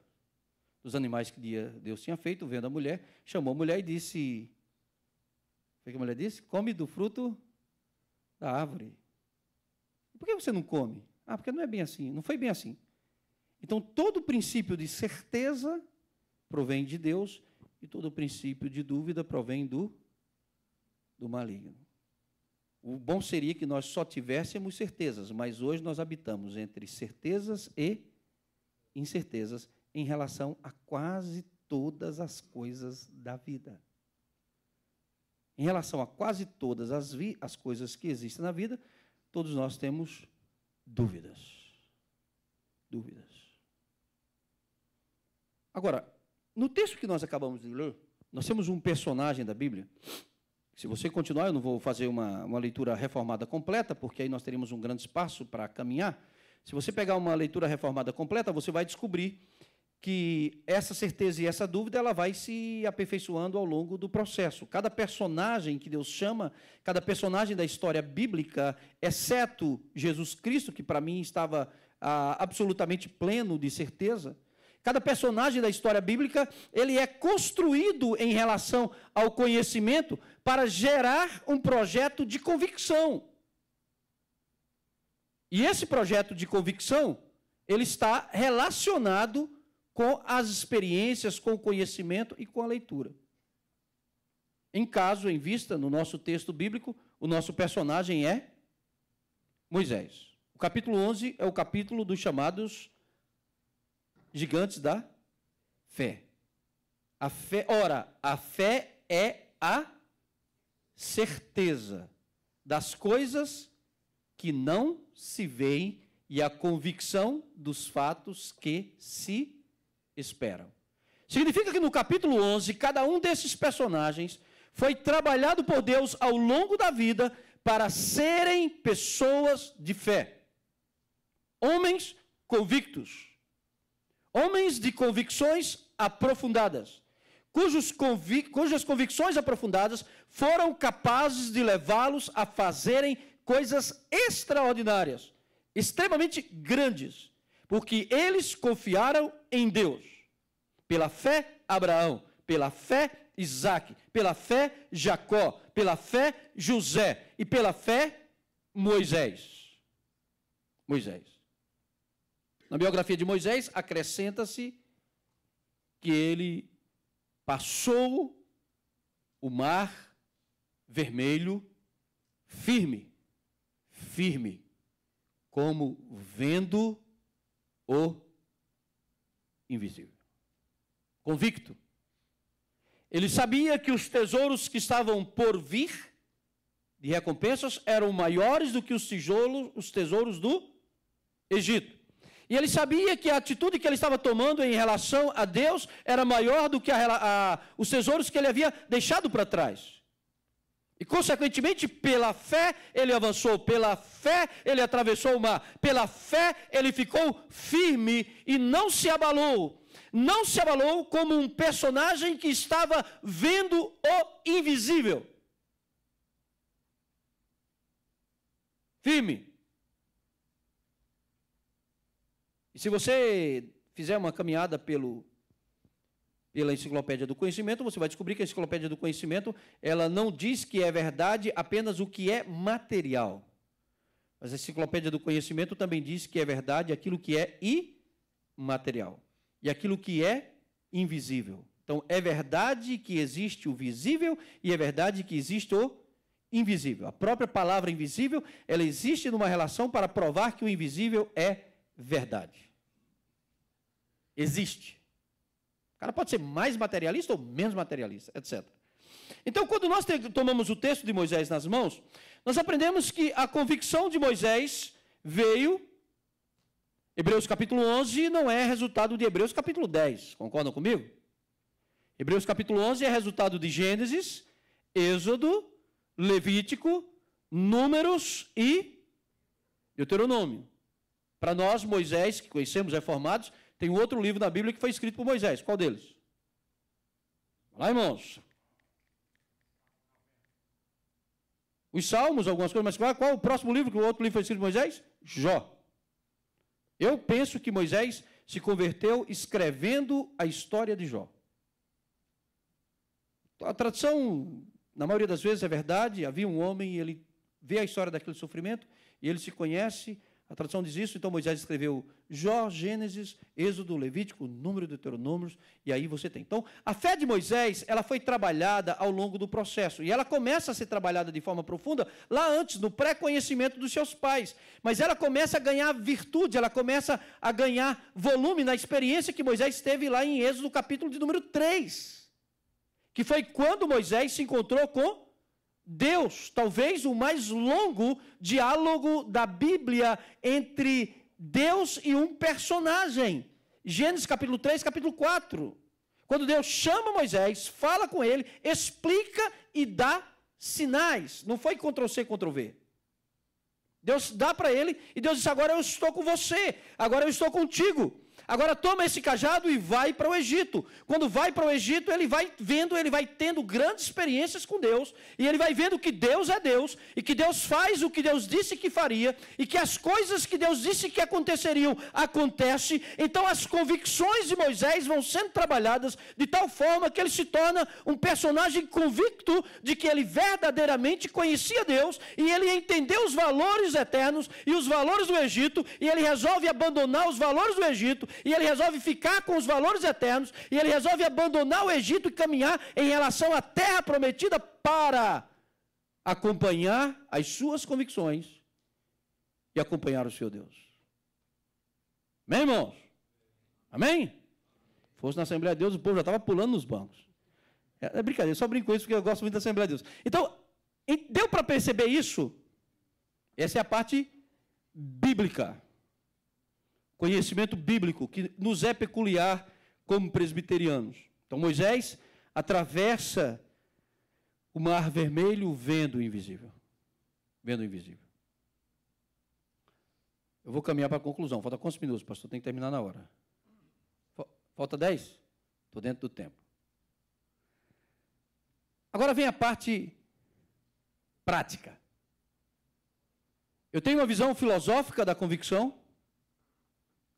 dos animais que Deus tinha feito, vendo a mulher, chamou a mulher e disse: Foi que a mulher disse? Come do fruto da árvore. Por que você não come? Ah, porque não é bem assim, não foi bem assim. Então, todo princípio de certeza provém de Deus e todo princípio de dúvida provém do, do maligno. O bom seria que nós só tivéssemos certezas, mas hoje nós habitamos entre certezas e incertezas em relação a quase todas as coisas da vida. Em relação a quase todas as, as coisas que existem na vida, todos nós temos dúvidas. Dúvidas. Agora, no texto que nós acabamos de ler, nós temos um personagem da Bíblia se você continuar, eu não vou fazer uma, uma leitura reformada completa, porque aí nós teríamos um grande espaço para caminhar. Se você pegar uma leitura reformada completa, você vai descobrir que essa certeza e essa dúvida ela vai se aperfeiçoando ao longo do processo. Cada personagem que Deus chama, cada personagem da história bíblica, exceto Jesus Cristo, que para mim estava ah, absolutamente pleno de certeza, cada personagem da história bíblica, ele é construído em relação ao conhecimento para gerar um projeto de convicção. E esse projeto de convicção, ele está relacionado com as experiências, com o conhecimento e com a leitura. Em caso, em vista, no nosso texto bíblico, o nosso personagem é Moisés. O capítulo 11 é o capítulo dos chamados gigantes da fé. A fé, ora, a fé é a certeza das coisas que não se veem e a convicção dos fatos que se esperam. Significa que no capítulo 11, cada um desses personagens foi trabalhado por Deus ao longo da vida para serem pessoas de fé. Homens convictos. Homens de convicções aprofundadas cujas convicções aprofundadas foram capazes de levá-los a fazerem coisas extraordinárias, extremamente grandes, porque eles confiaram em Deus. Pela fé, Abraão, pela fé, Isaac, pela fé, Jacó, pela fé, José e pela fé, Moisés. Moisés. Na biografia de Moisés, acrescenta-se que ele Passou o mar vermelho firme, firme, como vendo o invisível. Convicto. Ele sabia que os tesouros que estavam por vir de recompensas eram maiores do que os tijolos, os tesouros do Egito. E ele sabia que a atitude que ele estava tomando em relação a Deus era maior do que a, a, os tesouros que ele havia deixado para trás. E, consequentemente, pela fé ele avançou, pela fé ele atravessou o mar, pela fé ele ficou firme e não se abalou. Não se abalou como um personagem que estava vendo o invisível. Firme. Se você fizer uma caminhada pelo, pela enciclopédia do conhecimento, você vai descobrir que a enciclopédia do conhecimento ela não diz que é verdade apenas o que é material. Mas a enciclopédia do conhecimento também diz que é verdade aquilo que é imaterial e aquilo que é invisível. Então, é verdade que existe o visível e é verdade que existe o invisível. A própria palavra invisível, ela existe numa relação para provar que o invisível é verdade. Existe. O cara pode ser mais materialista ou menos materialista, etc. Então, quando nós tomamos o texto de Moisés nas mãos, nós aprendemos que a convicção de Moisés veio. Hebreus capítulo 11 não é resultado de Hebreus capítulo 10. Concordam comigo? Hebreus capítulo 11 é resultado de Gênesis, Êxodo, Levítico, Números e Deuteronômio. Para nós, Moisés, que conhecemos reformados, é tem outro livro da Bíblia que foi escrito por Moisés. Qual deles? Vai lá, irmãos. Os Salmos, algumas coisas, mas qual, qual o próximo livro que o outro livro foi escrito por Moisés? Jó. Eu penso que Moisés se converteu escrevendo a história de Jó. A tradição, na maioria das vezes, é verdade. Havia um homem e ele vê a história daquele sofrimento e ele se conhece a tradução diz isso, então Moisés escreveu Jó, Gênesis, Êxodo, Levítico, Número, Deuteronômios, e aí você tem. Então, a fé de Moisés, ela foi trabalhada ao longo do processo, e ela começa a ser trabalhada de forma profunda lá antes, no pré-conhecimento dos seus pais. Mas ela começa a ganhar virtude, ela começa a ganhar volume na experiência que Moisés teve lá em Êxodo, capítulo de número 3, que foi quando Moisés se encontrou com Deus, talvez o mais longo diálogo da Bíblia entre Deus e um personagem. Gênesis capítulo 3, capítulo 4. Quando Deus chama Moisés, fala com ele, explica e dá sinais. Não foi Ctrl C, Ctrl V. Deus dá para ele e Deus diz: Agora eu estou com você, agora eu estou contigo. Agora toma esse cajado e vai para o Egito. Quando vai para o Egito, ele vai vendo, ele vai tendo grandes experiências com Deus, e ele vai vendo que Deus é Deus, e que Deus faz o que Deus disse que faria, e que as coisas que Deus disse que aconteceriam acontecem. Então as convicções de Moisés vão sendo trabalhadas de tal forma que ele se torna um personagem convicto de que ele verdadeiramente conhecia Deus e ele entendeu os valores eternos e os valores do Egito, e ele resolve abandonar os valores do Egito e ele resolve ficar com os valores eternos, e ele resolve abandonar o Egito e caminhar em relação à terra prometida para acompanhar as suas convicções e acompanhar o seu Deus. Amém, irmãos? Amém? Fosse na Assembleia de Deus, o povo já estava pulando nos bancos. É, é brincadeira, só brinco isso porque eu gosto muito da Assembleia de Deus. Então, deu para perceber isso? Essa é a parte bíblica conhecimento bíblico que nos é peculiar como presbiterianos. Então, Moisés atravessa o mar vermelho vendo o invisível. Vendo o invisível. Eu vou caminhar para a conclusão. Falta quantos minutos, pastor? Tem que terminar na hora. Falta dez? Estou dentro do tempo. Agora vem a parte prática. Eu tenho uma visão filosófica da convicção,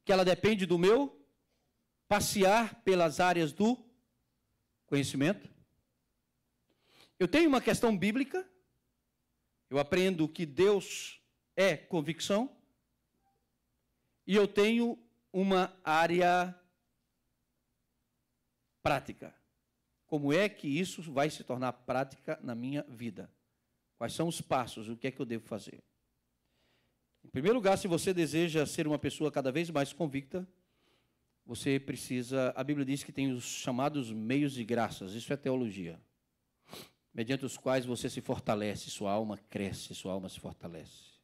que ela depende do meu passear pelas áreas do conhecimento. Eu tenho uma questão bíblica. Eu aprendo que Deus é convicção. E eu tenho uma área prática. Como é que isso vai se tornar prática na minha vida? Quais são os passos? O que é que eu devo fazer? Em primeiro lugar, se você deseja ser uma pessoa cada vez mais convicta, você precisa. A Bíblia diz que tem os chamados meios de graças, isso é teologia, mediante os quais você se fortalece, sua alma cresce, sua alma se fortalece.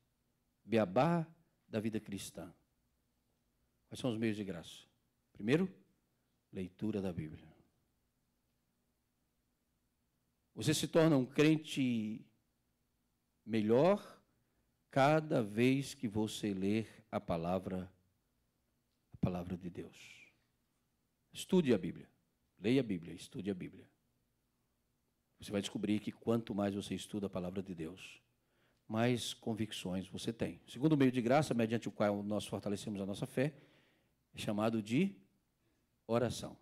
Beabá da vida cristã. Quais são os meios de graça? Primeiro, leitura da Bíblia. Você se torna um crente melhor cada vez que você ler a palavra a palavra de Deus. Estude a Bíblia. Leia a Bíblia, estude a Bíblia. Você vai descobrir que quanto mais você estuda a palavra de Deus, mais convicções você tem. O segundo meio de graça, mediante o qual nós fortalecemos a nossa fé, é chamado de oração.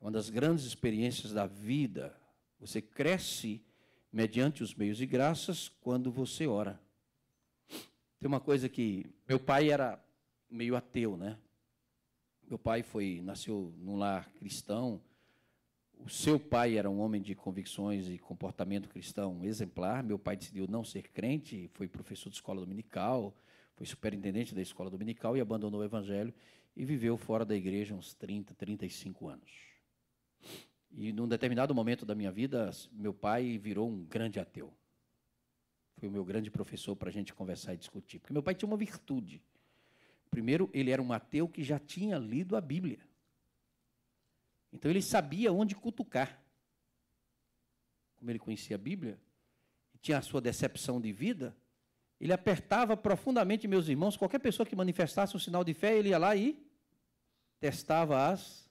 Uma das grandes experiências da vida. Você cresce mediante os meios de graças, quando você ora. Tem uma coisa que meu pai era meio ateu, né? Meu pai foi nasceu num lar cristão. O seu pai era um homem de convicções e comportamento cristão exemplar. Meu pai decidiu não ser crente, foi professor de escola dominical, foi superintendente da escola dominical e abandonou o evangelho e viveu fora da igreja uns 30, 35 anos. E num determinado momento da minha vida, meu pai virou um grande ateu. Foi o meu grande professor para a gente conversar e discutir. Porque meu pai tinha uma virtude. Primeiro, ele era um ateu que já tinha lido a Bíblia. Então ele sabia onde cutucar. Como ele conhecia a Bíblia e tinha a sua decepção de vida, ele apertava profundamente meus irmãos. Qualquer pessoa que manifestasse um sinal de fé, ele ia lá e testava as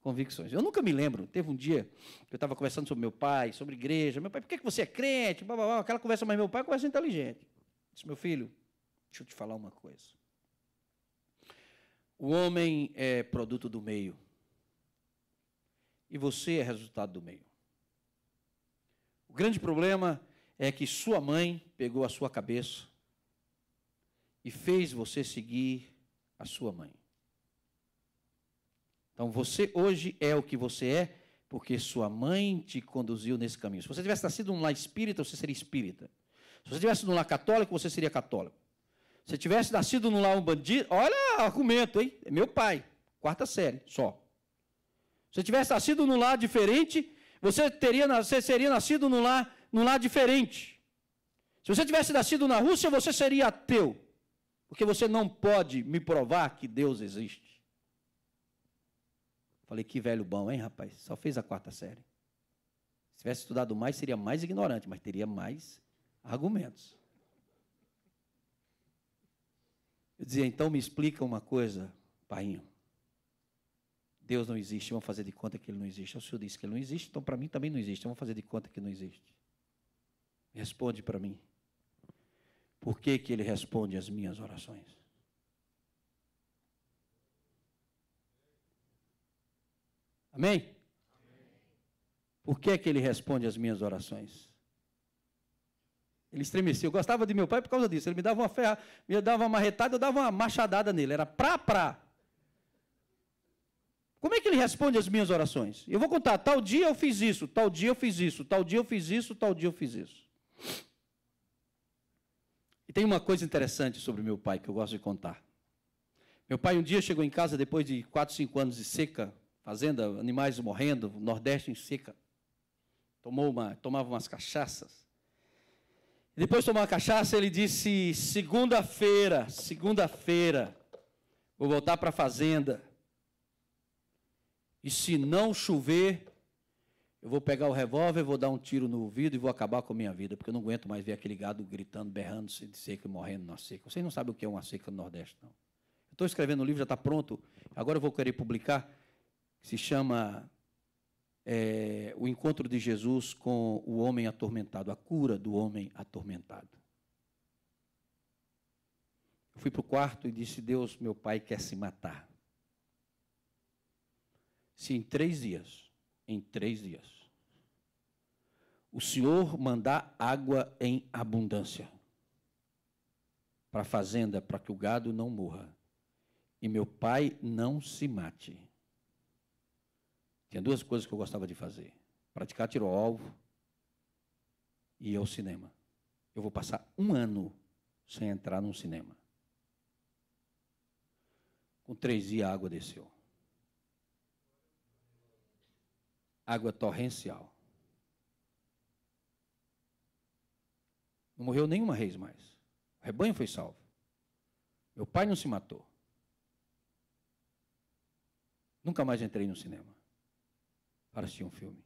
convicções. Eu nunca me lembro, teve um dia que eu estava conversando sobre meu pai, sobre igreja. Meu pai, por que, que você é crente? Blá, blá, blá. Aquela conversa, mas meu pai é conversa inteligente. Disse, meu filho, deixa eu te falar uma coisa. O homem é produto do meio. E você é resultado do meio. O grande problema é que sua mãe pegou a sua cabeça e fez você seguir a sua mãe. Então você hoje é o que você é porque sua mãe te conduziu nesse caminho. Se você tivesse nascido num lar espírita, você seria espírita. Se você tivesse num lar católico, você seria católico. Se você tivesse nascido num lar bandido, olha argumento, hein? É meu pai, quarta série, só. Se você tivesse nascido num lar diferente, você, teria, você seria nascido num lar, num lar diferente. Se você tivesse nascido na Rússia, você seria ateu. Porque você não pode me provar que Deus existe. Falei, que velho bom, hein, rapaz? Só fez a quarta série. Se tivesse estudado mais, seria mais ignorante, mas teria mais argumentos. Eu dizia, então me explica uma coisa, painho. Deus não existe, vamos fazer de conta que ele não existe. O senhor disse que ele não existe, então para mim também não existe, vamos fazer de conta que não existe. Responde para mim. Por que, que ele responde às minhas orações? Amém? Por que é que ele responde às minhas orações? Ele estremeceu. Eu gostava de meu pai por causa disso. Ele me dava uma ferra, me dava uma marretada, eu dava uma machadada nele. Era pra, pra. Como é que ele responde às minhas orações? Eu vou contar, tal dia eu fiz isso, tal dia eu fiz isso, tal dia eu fiz isso, tal dia eu fiz isso. E tem uma coisa interessante sobre meu pai que eu gosto de contar. Meu pai um dia chegou em casa depois de 4, 5 anos de seca, fazenda, animais morrendo, Nordeste em seca. Tomou uma, tomava umas cachaças. Depois de tomar uma cachaça, ele disse: segunda-feira, segunda-feira, vou voltar para a fazenda. E se não chover, eu vou pegar o revólver, vou dar um tiro no ouvido e vou acabar com a minha vida, porque eu não aguento mais ver aquele gado gritando, berrando de seca e morrendo na seca. Vocês não sabem o que é uma seca no Nordeste, não. estou escrevendo um livro, já está pronto. Agora eu vou querer publicar que se chama é, O Encontro de Jesus com o Homem Atormentado, a cura do homem atormentado. Eu fui para o quarto e disse: Deus, meu pai quer se matar. Se em três dias, em três dias, o Senhor mandar água em abundância para a fazenda, para que o gado não morra, e meu pai não se mate, tinha duas coisas que eu gostava de fazer: praticar tiro ao alvo e ir ao cinema. Eu vou passar um ano sem entrar num cinema. Com três dias a água desceu. Água é torrencial. Não morreu nenhuma reis mais. O rebanho foi salvo. Meu pai não se matou. Nunca mais entrei no cinema para assistir um filme.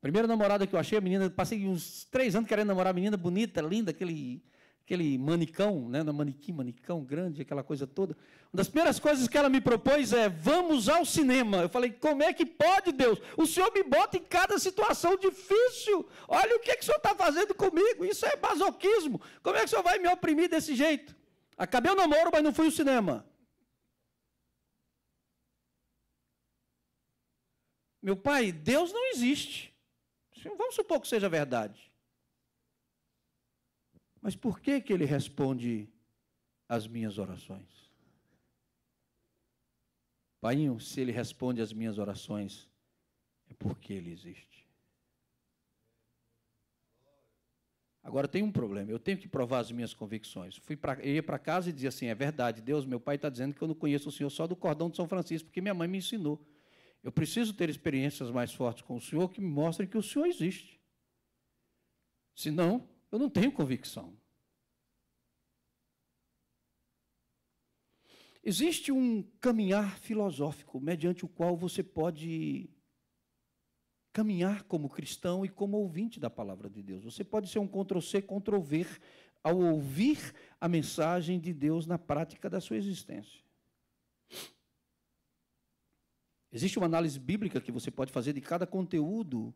Primeira namorada que eu achei, a menina, passei uns três anos querendo namorar a menina, bonita, linda, aquele, aquele manicão, né? Manequim, manicão grande, aquela coisa toda. Uma das primeiras coisas que ela me propôs é: vamos ao cinema. Eu falei: como é que pode, Deus? O senhor me bota em cada situação difícil. Olha o que, é que o senhor está fazendo comigo. Isso é masoquismo. Como é que o senhor vai me oprimir desse jeito? Acabei o namoro, mas não fui ao cinema. Meu pai, Deus não existe. Vamos supor que seja verdade. Mas por que, que ele responde as minhas orações? Pai, se ele responde as minhas orações, é porque ele existe. Agora tem um problema, eu tenho que provar as minhas convicções. Fui pra, eu ia para casa e dizia assim: é verdade, Deus, meu pai está dizendo que eu não conheço o Senhor só do cordão de São Francisco, porque minha mãe me ensinou. Eu preciso ter experiências mais fortes com o Senhor que me mostrem que o Senhor existe. Senão, eu não tenho convicção. Existe um caminhar filosófico mediante o qual você pode caminhar como cristão e como ouvinte da palavra de Deus. Você pode ser um Ctrl-C, Ctrl-V ao ouvir a mensagem de Deus na prática da sua existência. Existe uma análise bíblica que você pode fazer de cada conteúdo,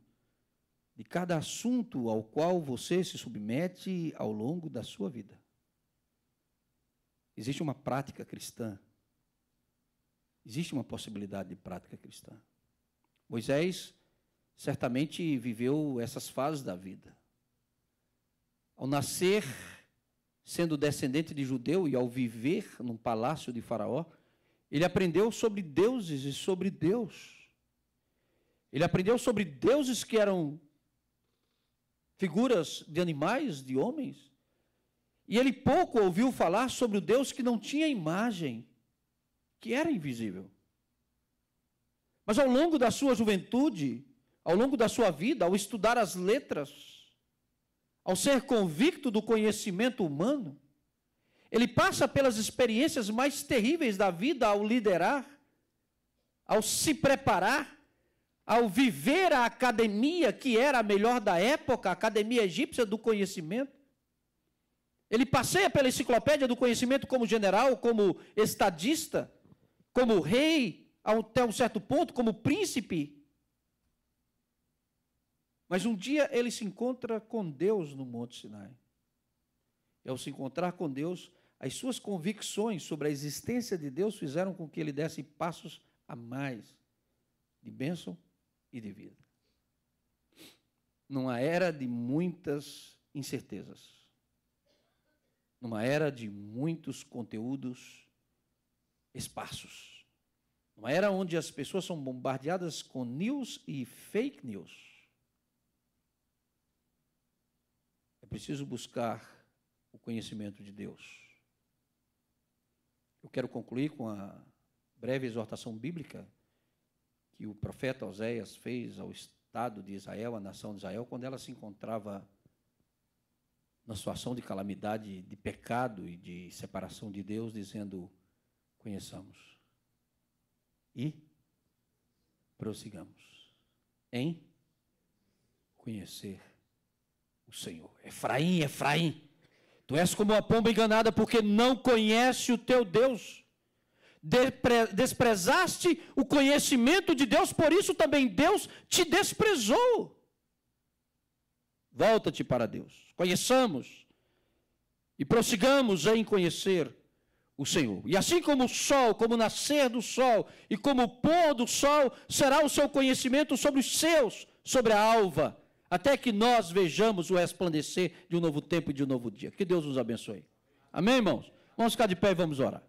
de cada assunto ao qual você se submete ao longo da sua vida. Existe uma prática cristã. Existe uma possibilidade de prática cristã. Moisés certamente viveu essas fases da vida. Ao nascer, sendo descendente de judeu e ao viver num palácio de Faraó, ele aprendeu sobre deuses e sobre Deus. Ele aprendeu sobre deuses que eram figuras de animais, de homens. E ele pouco ouviu falar sobre o Deus que não tinha imagem, que era invisível. Mas ao longo da sua juventude, ao longo da sua vida, ao estudar as letras, ao ser convicto do conhecimento humano, ele passa pelas experiências mais terríveis da vida ao liderar, ao se preparar, ao viver a academia que era a melhor da época, a academia egípcia do conhecimento. Ele passeia pela enciclopédia do conhecimento como general, como estadista, como rei, até um certo ponto, como príncipe. Mas um dia ele se encontra com Deus no Monte Sinai. É o se encontrar com Deus, as suas convicções sobre a existência de Deus fizeram com que ele desse passos a mais de bênção e de vida. Numa era de muitas incertezas, numa era de muitos conteúdos esparsos, numa era onde as pessoas são bombardeadas com news e fake news, é preciso buscar o conhecimento de Deus eu quero concluir com a breve exortação bíblica que o profeta Oséias fez ao Estado de Israel, à nação de Israel, quando ela se encontrava na situação de calamidade, de pecado e de separação de Deus, dizendo: conheçamos e prossigamos em conhecer o Senhor. Efraim, Efraim. Tu és como uma pomba enganada, porque não conhece o teu Deus. Desprezaste o conhecimento de Deus, por isso também Deus te desprezou. Volta-te para Deus. Conheçamos e prossigamos em conhecer o Senhor. E assim como o sol, como o nascer do sol e como o pôr do sol, será o seu conhecimento sobre os seus, sobre a alva até que nós vejamos o resplandecer de um novo tempo e de um novo dia. Que Deus nos abençoe. Amém, irmãos? Vamos ficar de pé e vamos orar.